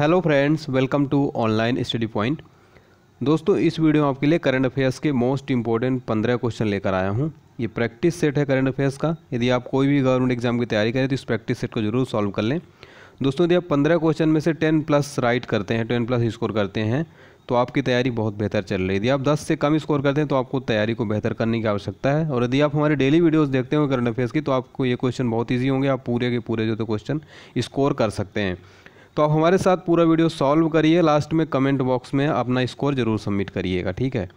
hello friends welcome to online study point दोस्तों इस video में आपके लिए करंट अफेयर्स के मोस्ट इंपॉर्टेंट पंद्रह क्वेश्चन लेकर आया हूँ ये प्रैक्टिस सेट है करंट अफेयर्स का यदि आप कोई भी गवर्नमेंट एग्जाम की तैयारी करें तो इस प्रैक्टिस सेट को जरूर सॉल्व कर लें दोस्तों यदि आप पंद्रह क्वेश्चन में से टेन प्लस राइट करते हैं टेन प्लस स्कोर करते हैं तो आपकी तैयारी बहुत बेहतर चल रही है यदि आप दस से कम स्कोर करते हैं तो आपको तैयारी को बेहतर करने की आवश्यकता है और यदि आप हमारे डेली वीडियोज़ देखते हो करंट अफेयर्स की तो आपको ये क्वेश्चन बहुत ईजी होंगे आप पूरे के पूरे जो तो क्वेश्चन स्कोर कर सकते हैं तो आप हमारे साथ पूरा वीडियो सॉल्व करिए लास्ट में कमेंट बॉक्स में अपना स्कोर ज़रूर सबमिट करिएगा ठीक है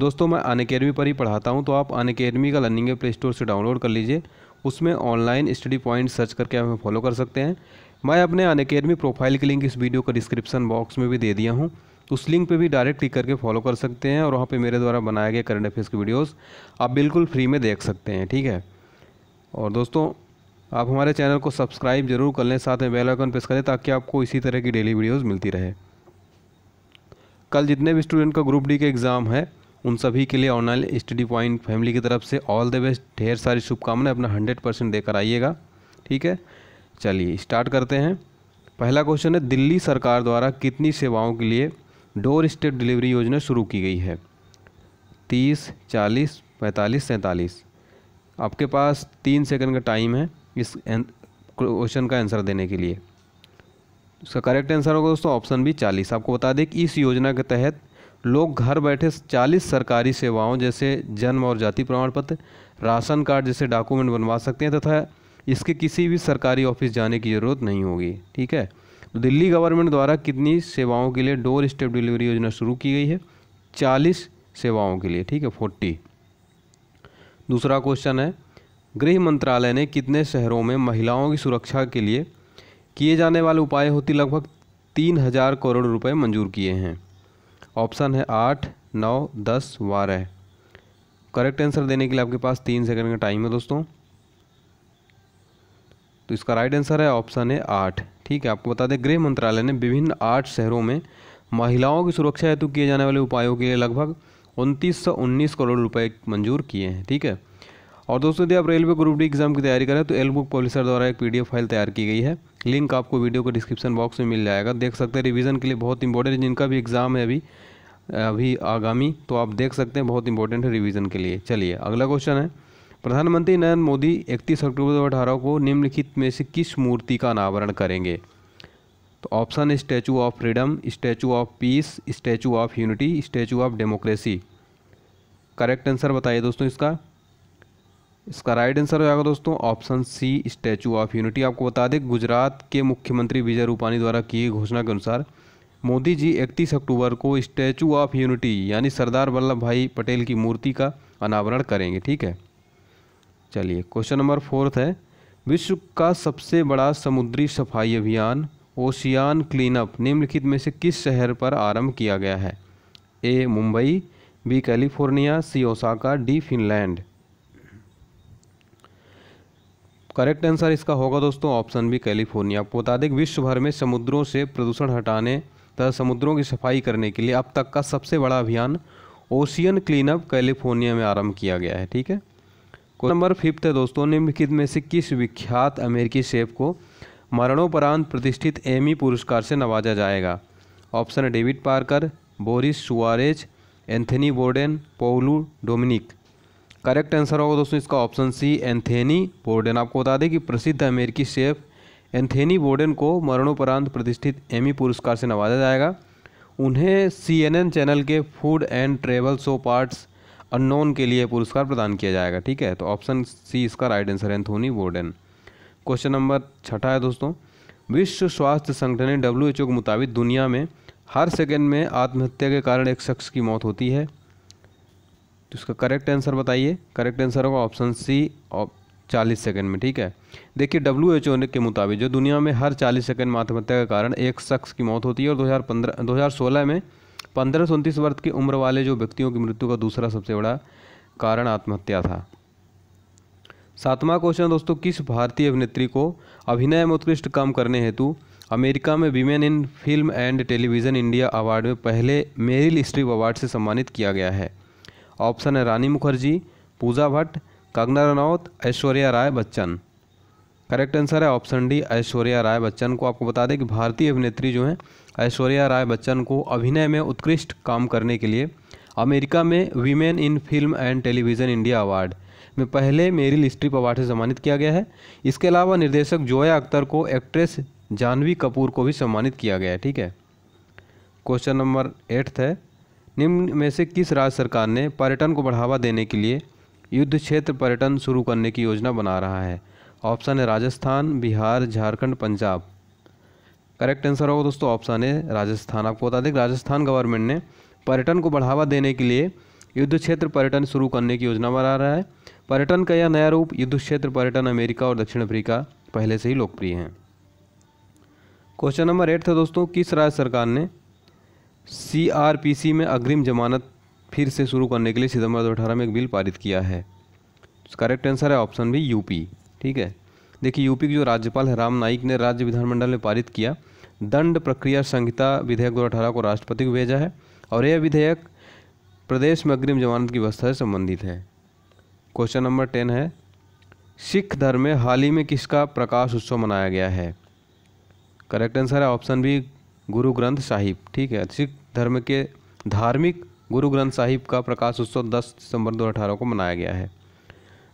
दोस्तों मैं अन अकेडमी पर ही पढ़ाता हूँ तो आप अन अकेडमी का लर्निंग प्ले स्टोर से डाउनलोड कर लीजिए उसमें ऑनलाइन स्टडी पॉइंट सर्च करके हमें फॉलो कर सकते हैं मैं अपने अन अकेडमी प्रोफाइल की लिंक इस वीडियो को डिस्क्रिप्शन बॉक्स में भी दे दिया हूँ उस लिंक पे भी डायरेक्ट क्लिक करके फॉलो कर सकते हैं और वहाँ पे मेरे द्वारा बनाए गए करंट अफेयर्स की वीडियोस आप बिल्कुल फ्री में देख सकते हैं ठीक है और दोस्तों आप हमारे चैनल को सब्सक्राइब जरूर कर लें साथ में बेल आइकन प्रेस करें ताकि आपको इसी तरह की डेली वीडियोस मिलती रहे कल जितने भी स्टूडेंट का ग्रुप डी के एग्ज़ाम है उन सभी के लिए ऑनलाइन स्टडी पॉइंट फैमिली की तरफ से ऑल द बेस्ट ढेर सारी शुभकामनाएं अपना हंड्रेड परसेंट देकर आइएगा ठीक है चलिए स्टार्ट करते हैं पहला क्वेश्चन है दिल्ली सरकार द्वारा कितनी सेवाओं के लिए डोर स्टेप डिलीवरी योजना शुरू की गई है तीस चालीस पैंतालीस सैंतालीस आपके पास तीन सेकंड का टाइम है इस क्वेश्चन का आंसर देने के लिए इसका करेक्ट आंसर होगा दोस्तों ऑप्शन बी चालीस आपको बता दें कि इस योजना के तहत लोग घर बैठे चालीस सरकारी सेवाओं जैसे जन्म और जाति प्रमाण पत्र राशन कार्ड जैसे डॉक्यूमेंट बनवा सकते हैं तथा इसके किसी भी सरकारी ऑफिस जाने की ज़रूरत नहीं होगी ठीक है तो दिल्ली गवर्नमेंट द्वारा कितनी सेवाओं के लिए डोर स्टेप डिलीवरी योजना शुरू की गई है चालीस सेवाओं के लिए ठीक है फोर्टी दूसरा क्वेश्चन है गृह मंत्रालय ने कितने शहरों में महिलाओं की सुरक्षा के लिए किए जाने वाले उपाय होती लगभग तीन हज़ार करोड़ रुपए मंजूर किए हैं ऑप्शन है आठ नौ दस बारह करेक्ट आंसर देने के लिए आपके पास तीन सेकंड का टाइम है दोस्तों तो इसका राइट आंसर है ऑप्शन है आठ ठीक है आपको बता दें गृह मंत्रालय ने विभिन्न आठ शहरों में महिलाओं की सुरक्षा हेतु किए जाने वाले उपायों के लिए लगभग उनतीस करोड़ रुपये मंजूर किए हैं ठीक है और दोस्तों यदि आप रेलवे ग्रुप डी एग्जाम की तैयारी करें तो एल बुक पब्लिशर द्वारा एक पीडीएफ फाइल तैयार की गई है लिंक आपको वीडियो को डिस्क्रिप्शन बॉक्स में मिल जाएगा देख सकते हैं रिवीजन के लिए बहुत इंपॉर्टेंट जिनका भी एग्ज़ाम है अभी अभी आगामी तो आप देख सकते हैं बहुत इंपॉर्टेंट है रिविजन के लिए चलिए अगला क्वेश्चन है प्रधानमंत्री नरेंद्र मोदी इकतीस अक्टूबर दो अठारह को निम्नलिखित में से किस मूर्ति का अनावरण करेंगे तो option statue of freedom statue of peace statue of unity statue of democracy correct answer बताइए दोस्तों इसका इसका राइट आंसर हो जाएगा दोस्तों option C statue of unity आपको बता दें गुजरात के मुख्यमंत्री विजय रूपानी द्वारा किए घोषणा के अनुसार मोदी जी 31 अक्टूबर को स्टैचू ऑफ यूनिटी यानी सरदार वल्लभ भाई पटेल की मूर्ति का अनावरण करेंगे ठीक है चलिए क्वेश्चन नंबर फोर्थ है विश्व का सबसे बड़ा समुद्री सफाई अभियान ओशियान क्लीनअप निम्नलिखित में से किस शहर पर आरंभ किया गया है A Mumbai B California C Osaka D Finland correct answer इसका होगा दोस्तों ऑप्शन बी कैलिफोर्निया आपको बता दें विश्व भर में समुद्रों से प्रदूषण हटाने तथा समुद्रों की सफाई करने के लिए अब तक का सबसे बड़ा अभियान ओशियन क्लीनअप कैलिफोर्निया में आरंभ किया गया है ठीक है क्वेश्चन नंबर फिफ्थ है दोस्तों निम्नलिखित में से किस विख्यात अमेरिकी शेफ को मरणोपरांत प्रतिष्ठित एमी पुरस्कार से नवाजा जाएगा ऑप्शन है David Parker Boris Suarez Anthony Bourdain पोलू डोमिनिक करेक्ट आंसर होगा दोस्तों इसका ऑप्शन सी एंथेनी बोर्डन आपको बता दें कि प्रसिद्ध अमेरिकी शेफ एंथेनी बोर्डन को मरणोपरांत प्रतिष्ठित एमी पुरस्कार से नवाजा जाएगा उन्हें सीएनएन चैनल के food and travel show Parts Unknown के लिए पुरस्कार प्रदान किया जाएगा ठीक है तो ऑप्शन सी इसका राइट आंसर है एंथोनी बोर्डन क्वेश्चन नंबर छठा है दोस्तों विश्व स्वास्थ्य संगठन ने डब्ल्यू के मुताबिक दुनिया में हर सेकेंड में आत्महत्या के कारण एक शख्स की मौत होती है तो इसका करेक्ट आंसर बताइए करेक्ट आंसर होगा ऑप्शन सी चालीस सेकंड में ठीक है देखिए डब्ल्यू एच ओ के मुताबिक जो दुनिया में हर चालीस सेकंड में आत्महत्या के कारण एक शख्स की मौत होती है और 2015 2016 में पंद्रह सौ उनतीस वर्ष की उम्र वाले जो व्यक्तियों की मृत्यु का दूसरा सबसे बड़ा कारण आत्महत्या था सातवां क्वेश्चन दोस्तों किस भारतीय अभिनेत्री को अभिनय में उत्कृष्ट काम करने हेतु अमेरिका में women in film and television India award में पहले मेरिल स्ट्रीप अवार्ड से सम्मानित किया गया है ऑप्शन है रानी मुखर्जी पूजा भट्ट कंगना रनौत ऐश्वर्या राय बच्चन करेक्ट आंसर है ऑप्शन डी ऐश्वर्या राय बच्चन को आपको बता दें कि भारतीय अभिनेत्री जो हैं ऐश्वर्या राय बच्चन को अभिनय में उत्कृष्ट काम करने के लिए अमेरिका में women in film and television India award में पहले मेरिल स्ट्रिप अवार्ड से सम्मानित किया गया है इसके अलावा निर्देशक जोया अख्तर को एक्ट्रेस जानवी कपूर को भी सम्मानित किया गया है ठीक है क्वेश्चन नंबर एट्थ है निम्न में से किस राज्य सरकार ने पर्यटन को बढ़ावा देने के लिए युद्ध क्षेत्र पर्यटन शुरू करने की योजना बना रहा है ऑप्शन है राजस्थान बिहार झारखंड पंजाब करेक्ट आंसर होगा दोस्तों ऑप्शन है राजस्थान आपको बता दें राजस्थान गवर्नमेंट ने पर्यटन को बढ़ावा देने के लिए युद्ध क्षेत्र पर्यटन शुरू करने की योजना बना रहा है पर्यटन का यह नया रूप युद्ध क्षेत्र पर्यटन अमेरिका और दक्षिण अफ्रीका पहले से ही लोकप्रिय हैं क्वेश्चन नंबर एट था दोस्तों किस राज्य सरकार ने सीआरपीसी में अग्रिम जमानत फिर से शुरू करने के लिए सितंबर दो में एक बिल पारित किया है करेक्ट आंसर है ऑप्शन भी यूपी ठीक है देखिए यूपी के जो राज्यपाल है राम नाईक ने राज्य विधानमंडल में पारित किया दंड प्रक्रिया संहिता विधेयक दो को राष्ट्रपति को भेजा है और यह विधेयक प्रदेश में अग्रिम जमानत की व्यवस्था से संबंधित है क्वेश्चन नंबर टेन है सिख धर्म में हाल ही में किसका प्रकाश उत्सव मनाया गया है करेक्ट आंसर है ऑप्शन बी गुरु ग्रंथ साहिब ठीक है सिख धर्म के धार्मिक गुरु ग्रंथ साहिब का प्रकाश उत्सव दस दिसंबर दो को मनाया गया है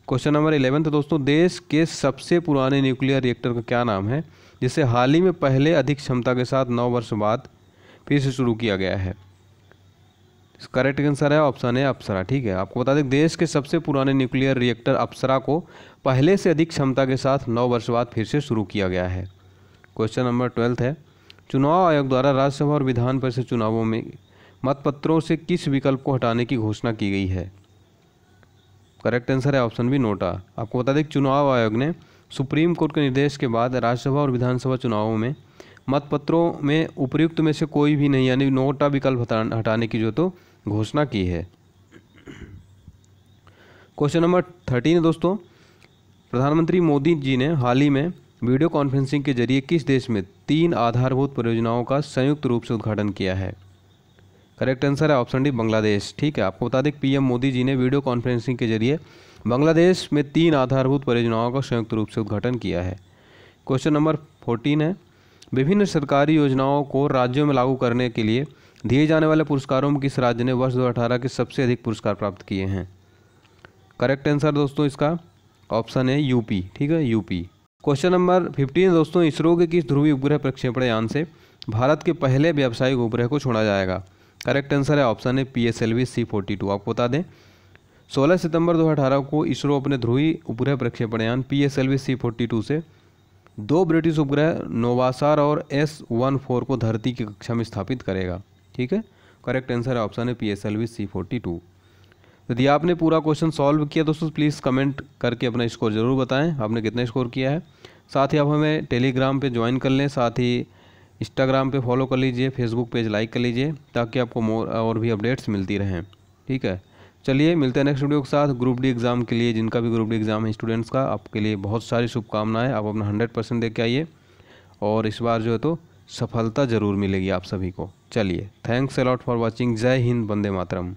क्वेश्चन नंबर इलेवन तो दोस्तों देश के सबसे पुराने न्यूक्लियर रिएक्टर का क्या नाम है जिसे हाल ही में पहले अधिक क्षमता के साथ नौ वर्ष बाद फिर से शुरू किया गया है करेक्ट आंसर है ऑप्शन है अप्सरा ठीक है आपको बता दें देश के सबसे पुराने न्यूक्लियर रिएक्टर अप्सरा को पहले से अधिक क्षमता के साथ नौ वर्ष बाद फिर से शुरू किया गया है क्वेश्चन नंबर ट्वेल्थ है चुनाव आयोग द्वारा राज्यसभा और विधान परिषद चुनावों में मतपत्रों से किस विकल्प को हटाने की घोषणा की गई है करेक्ट आंसर है ऑप्शन बी नोटा आपको बता दें चुनाव आयोग ने सुप्रीम कोर्ट के निर्देश के बाद राज्यसभा और विधानसभा चुनावों में मतपत्रों में उपयुक्त में से कोई भी नहीं यानी नोटा विकल्प हटाने की जो तो घोषणा की है क्वेश्चन नंबर थर्टीन दोस्तों प्रधानमंत्री मोदी जी ने हाल ही में वीडियो कॉन्फ्रेंसिंग के जरिए किस देश में तीन आधारभूत परियोजनाओं का संयुक्त रूप से उद्घाटन किया है करेक्ट आंसर है ऑप्शन डी बांग्लादेश ठीक है आपको बता दें पीएम मोदी जी ने वीडियो कॉन्फ्रेंसिंग के जरिए बांग्लादेश में तीन आधारभूत परियोजनाओं का संयुक्त रूप से उद्घाटन किया है क्वेश्चन नंबर फोर्टीन है विभिन्न सरकारी योजनाओं को राज्यों में लागू करने के लिए दिए जाने वाले पुरस्कारों में किस राज्य ने वर्ष 2018 के सबसे अधिक पुरस्कार प्राप्त किए हैं करेक्ट आंसर दोस्तों इसका ऑप्शन है यूपी ठीक है यूपी क्वेश्चन नंबर फिफ्टीन दोस्तों इसरो के किस ध्रुवी उपग्रह प्रक्षेपण यान से भारत के पहले व्यावसायिक उपग्रह को छोड़ा जाएगा करेक्ट आंसर है ऑप्शन है P S L V C forty two आपको बता दें 16 सितंबर 2018 को इसरो अपने ध्रुवी उपग्रह प्रक्षेपण यान P S L V C forty two से दो ब्रिटिश उपग्रह नोवासार और एस वन फोर को धरती की कक्षा में स्थापित करेगा ठीक है करेक्ट आंसर है ऑप्शन है P S L V C forty two यदि आपने पूरा क्वेश्चन सॉल्व किया दोस्तों प्लीज़ कमेंट करके अपना स्कोर ज़रूर बताएं आपने कितना स्कोर किया है साथ ही आप हमें टेलीग्राम पे ज्वाइन कर लें साथ ही इंस्टाग्राम पे फॉलो कर लीजिए फेसबुक पेज लाइक कर लीजिए ताकि आपको मोर और भी अपडेट्स मिलती रहें ठीक है चलिए मिलते हैं नेक्स्ट वीडियो के साथ ग्रुप डी एग्ज़ाम के लिए जिनका भी ग्रुप डी एग्ज़ाम है स्टूडेंट्स का आपके लिए बहुत सारी शुभकामनाएं आप अपना हंड्रेड परसेंट दे के आइए और इस बार जो है तो सफलता ज़रूर मिलेगी आप सभी को चलिए थैंक्स अलॉट फॉर वॉचिंग जय हिंद वंदे मातरम